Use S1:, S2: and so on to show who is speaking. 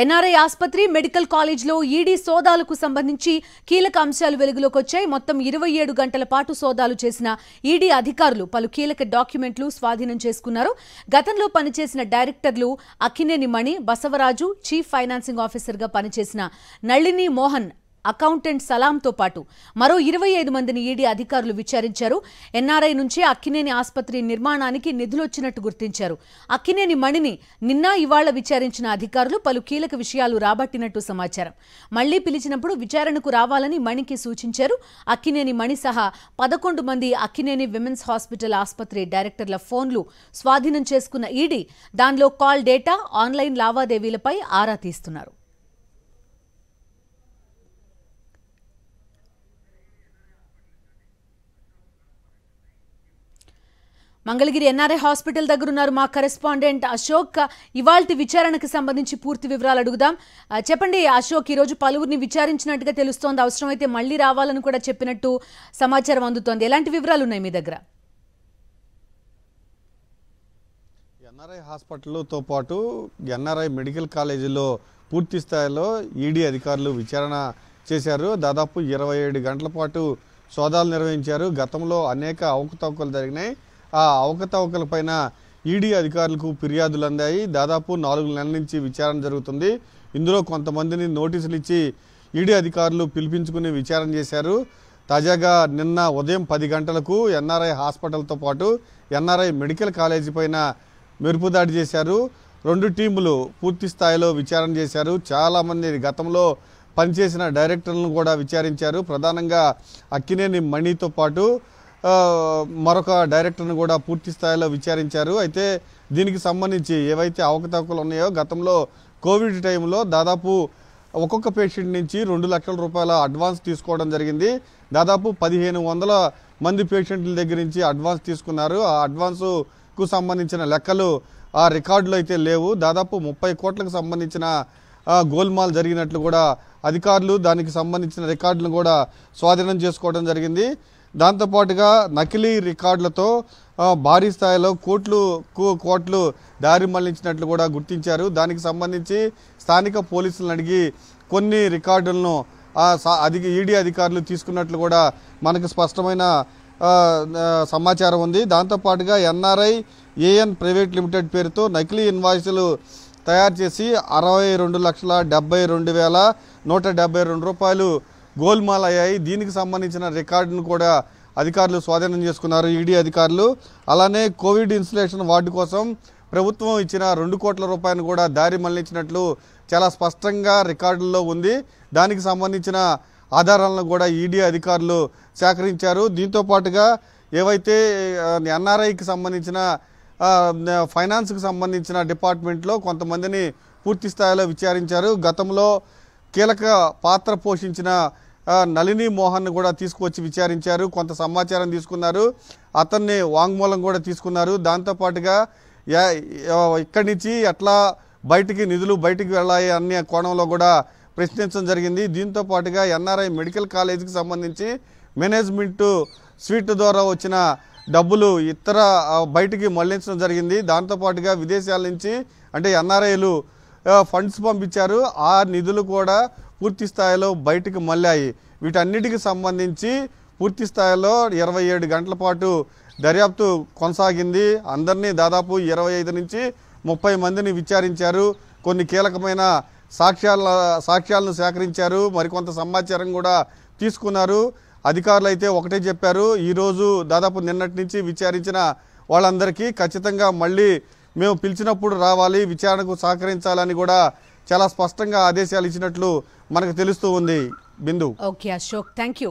S1: NRI ఆసుపత్రి medical కాలేజ్లో ED సోదాలకు సంబంధించి కీలక అంశాలు వెలుగులోకి వచ్చాయి మొత్తం ఇరవై ఏడు గంటల పాటు సోదాలు చేసిన ఈడీ అధికారులు పలు కీలక డాక్యుమెంట్లు స్వాధీనం చేసుకున్నారు గతంలో పనిచేసిన డైరెక్టర్లు Akkineni Mani Basavaraju chief financing officer గా పనిచేసిన నళిని మోహన్ అకౌంటెంట్ సలాంతో పాటు మరో ఇరవై ఐదు మందిని ఈడీ అధికారులు విచారించారు ఎన్ఆర్ఐ నుంచి అక్కినేని ఆసుపత్రి నిర్మాణానికి నిధులొచ్చినట్టు గుర్తించారు అక్కినేని మణిని నిన్న ఇవాళ విచారించిన అధికారులు పలు కీలక విషయాలు రాబట్టినట్టు సమాచారం మళ్లీ పిలిచినప్పుడు విచారణకు రావాలని మణికి సూచించారు అక్కినేని మణి సహా పదకొండు మంది అక్కినేని విమెన్స్ హాస్పిటల్ ఆసుపత్రి డైరెక్టర్ల ఫోన్లు స్వాధీనం చేసుకున్న ఈడీ దానిలో కాల్ డేటా ఆన్లైన్ లావాదేవీలపై ఆరా తీస్తున్నారు మంగళగిరి ఎన్ఆర్ఐ హాస్పిటల్ దగ్గర ఉన్నారు మా కరెస్పాండెంట్ అశోక్ ఇవాళ విచారణకు సంబంధించి పూర్తి వివరాలు అడుగుదాం చెప్పండి అశోక్ ఈరోజు పలువురిని విచారించినట్టుగా తెలుస్తోంది అవసరమైతే మళ్ళీ రావాలని కూడా చెప్పినట్టు సమాచారం అందుతోంది ఎలాంటి వివరాలు ఉన్నాయి మీ దగ్గర
S2: ఎన్ఆర్ఐ హాస్పిటల్తో పాటు ఎన్ఆర్ఐ మెడికల్ కాలేజీలో పూర్తి స్థాయిలో ఈడీ అధికారులు విచారణ చేశారు దాదాపు ఇరవై ఏడు గంటల పాటు సోదాలు నిర్వహించారు గతంలో అనేక అవకతవకలు జరిగినాయి ఆ అవకతవకలపైన ఈడీ అధికారులకు ఫిర్యాదులు అందాయి దాదాపు నాలుగు నెలల నుంచి విచారణ జరుగుతుంది ఇందులో కొంతమందిని నోటీసులు ఇచ్చి ఈడీ అధికారులు పిలిపించుకుని విచారణ చేశారు తాజాగా నిన్న ఉదయం పది గంటలకు ఎన్ఆర్ఐ హాస్పిటల్తో పాటు ఎన్ఆర్ఐ మెడికల్ కాలేజీ పైన మెరుపు దాడి చేశారు రెండు టీములు పూర్తి స్థాయిలో విచారణ చేశారు చాలామంది గతంలో పనిచేసిన డైరెక్టర్లను కూడా విచారించారు ప్రధానంగా అక్కినేని మణితో పాటు మరొక డైరెక్టర్ను కూడా పూర్తి స్థాయిలో విచారించారు అయితే దీనికి సంబంధించి ఏవైతే అవకతవకలు ఉన్నాయో గతంలో కోవిడ్ టైంలో దాదాపు ఒక్కొక్క పేషెంట్ నుంచి రెండు లక్షల రూపాయల అడ్వాన్స్ తీసుకోవడం జరిగింది దాదాపు పదిహేను వందల మంది పేషెంట్ల దగ్గర నుంచి అడ్వాన్స్ తీసుకున్నారు ఆ అడ్వాన్సుకు సంబంధించిన లెక్కలు ఆ రికార్డులు అయితే లేవు దాదాపు ముప్పై కోట్లకు సంబంధించిన గోల్మాల్ జరిగినట్లు కూడా అధికారులు దానికి సంబంధించిన రికార్డులను కూడా స్వాధీనం చేసుకోవడం జరిగింది దాంతోపాటుగా నకిలీ రికార్డులతో భారీ స్థాయిలో కోట్లు కోట్లు దారి మళ్లించినట్లు కూడా గుర్తించారు దానికి సంబంధించి స్థానిక పోలీసులను అడిగి కొన్ని రికార్డులను అధిక ఈడీ అధికారులు తీసుకున్నట్లు కూడా మనకు స్పష్టమైన సమాచారం ఉంది దాంతోపాటుగా ఎన్ఆర్ఐ ఏఎన్ ప్రైవేట్ లిమిటెడ్ పేరుతో నకిలీ ఇన్వాయిసులు తయారు చేసి అరవై రెండు లక్షల డెబ్బై రెండు వేల నూట డెబ్బై రెండు రూపాయలు గోల్మాల్ అయ్యాయి దీనికి సంబంధించిన రికార్డును కూడా అధికారులు స్వాధీనం చేసుకున్నారు ఈడీ అధికారులు అలానే కోవిడ్ ఇన్సులేషన్ వార్డు కోసం ప్రభుత్వం ఇచ్చిన రెండు కోట్ల రూపాయలను కూడా దారి మళ్లించినట్లు చాలా స్పష్టంగా రికార్డుల్లో ఉంది దానికి సంబంధించిన ఆధారాలను కూడా ఈడీ అధికారులు సేకరించారు దీంతో పాటుగా ఏవైతే ఎన్ఆర్ఐకి సంబంధించిన ఫైనాన్స్కి సంబంధించిన డిపార్ట్మెంట్లో కొంతమందిని పూర్తి స్థాయిలో విచారించారు గతంలో కీలక పాత్ర పోషించిన నళిని మోహన్ కూడా తీసుకువచ్చి విచారించారు కొంత సమాచారం తీసుకున్నారు అతన్ని వాంగ్మూలం కూడా తీసుకున్నారు దాంతోపాటుగా ఇక్కడి నుంచి ఎట్లా బయటికి నిధులు బయటికి వెళ్ళాయి అనే కోణంలో కూడా ప్రశ్నించడం జరిగింది దీంతో పాటుగా ఎన్ఆర్ఐ మెడికల్ కాలేజీకి సంబంధించి మేనేజ్మెంట్ స్వీట్ ద్వారా వచ్చిన డబ్బులు ఇతర బయటికి మళ్లించడం జరిగింది దాంతోపాటుగా విదేశాల నుంచి అంటే ఎన్ఆర్ఐలు ఫండ్స్ పంపించారు ఆ నిధులు కూడా పూర్తి స్థాయిలో బయటకు మళ్ళాయి వీటన్నిటికి సంబంధించి పూర్తి స్థాయిలో ఇరవై ఏడు గంటల పాటు దర్యాప్తు కొనసాగింది అందరినీ దాదాపు ఇరవై ఐదు నుంచి ముప్పై మందిని విచారించారు కొన్ని కీలకమైన సాక్ష్యాల సాక్ష్యాలను సేకరించారు మరికొంత సమాచారం కూడా తీసుకున్నారు అధికారులు అయితే ఒకటే చెప్పారు ఈరోజు దాదాపు నిన్నటి నుంచి విచారించిన వాళ్ళందరికీ ఖచ్చితంగా మళ్ళీ మేము పిలిచినప్పుడు రావాలి విచారణకు సహకరించాలని కూడా చాలా స్పష్టంగా ఆదేశాలు ఇచ్చినట్లు మనకు తెలుస్తూ ఉంది బిందు
S1: ఓకే అశోక్ థ్యాంక్